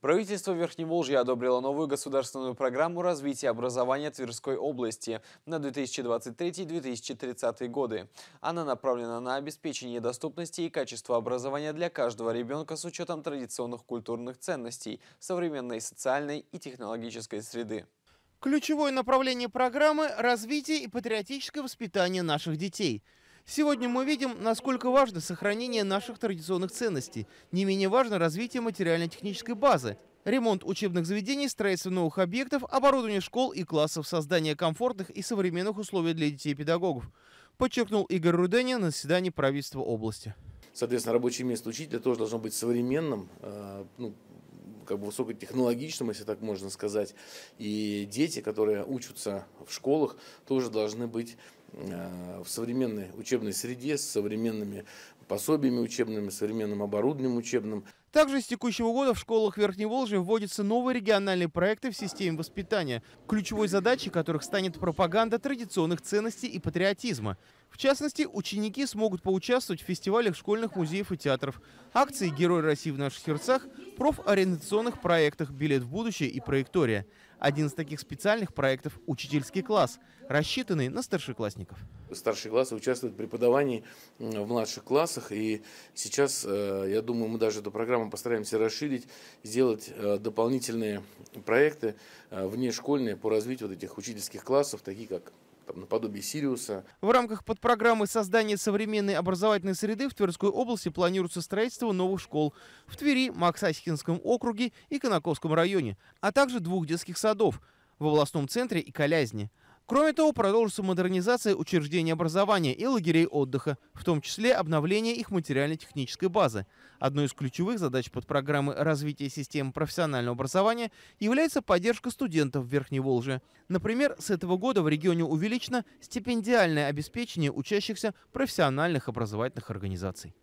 Правительство Верхневолжья одобрило новую государственную программу развития образования Тверской области на 2023-2030 годы. Она направлена на обеспечение доступности и качества образования для каждого ребенка с учетом традиционных культурных ценностей, современной социальной и технологической среды. Ключевое направление программы – развитие и патриотическое воспитание наших детей – Сегодня мы видим, насколько важно сохранение наших традиционных ценностей. Не менее важно развитие материально-технической базы, ремонт учебных заведений, строительство новых объектов, оборудование школ и классов, создание комфортных и современных условий для детей и педагогов, подчеркнул Игорь Руденя на заседании правительства области. Соответственно, рабочее место учителя тоже должно быть современным, э, ну, как бы высокотехнологичным, если так можно сказать. И дети, которые учатся в школах, тоже должны быть Э, в современной учебной среде, с современными пособиями учебными, современным оборудованием учебным. Также с текущего года в школах Верхней Волжи вводятся новые региональные проекты в системе воспитания, ключевой задачей которых станет пропаганда традиционных ценностей и патриотизма. В частности, ученики смогут поучаствовать в фестивалях школьных музеев и театров, акции «Герой России в наших сердцах», профориентационных проектах «Билет в будущее» и «Проектория». Один из таких специальных проектов – учительский класс, рассчитанный на старшеклассников. Старшие классы участвуют в преподавании в младших классах, и сейчас, э, я думаю, мы даже эту программу постараемся расширить, сделать э, дополнительные проекты э, внешкольные по развитию вот этих учительских классов, такие как наподобие Сириуса. В рамках подпрограммы создания современной образовательной среды в Тверской области планируется строительство новых школ в Твери, Максасихинском округе и Конаковском районе, а также двух детских садов в областном центре и Колязне – Кроме того, продолжится модернизация учреждений образования и лагерей отдыха, в том числе обновление их материально-технической базы. Одной из ключевых задач под программы развития системы профессионального образования является поддержка студентов в Верхней Волжи. Например, с этого года в регионе увеличено стипендиальное обеспечение учащихся профессиональных образовательных организаций.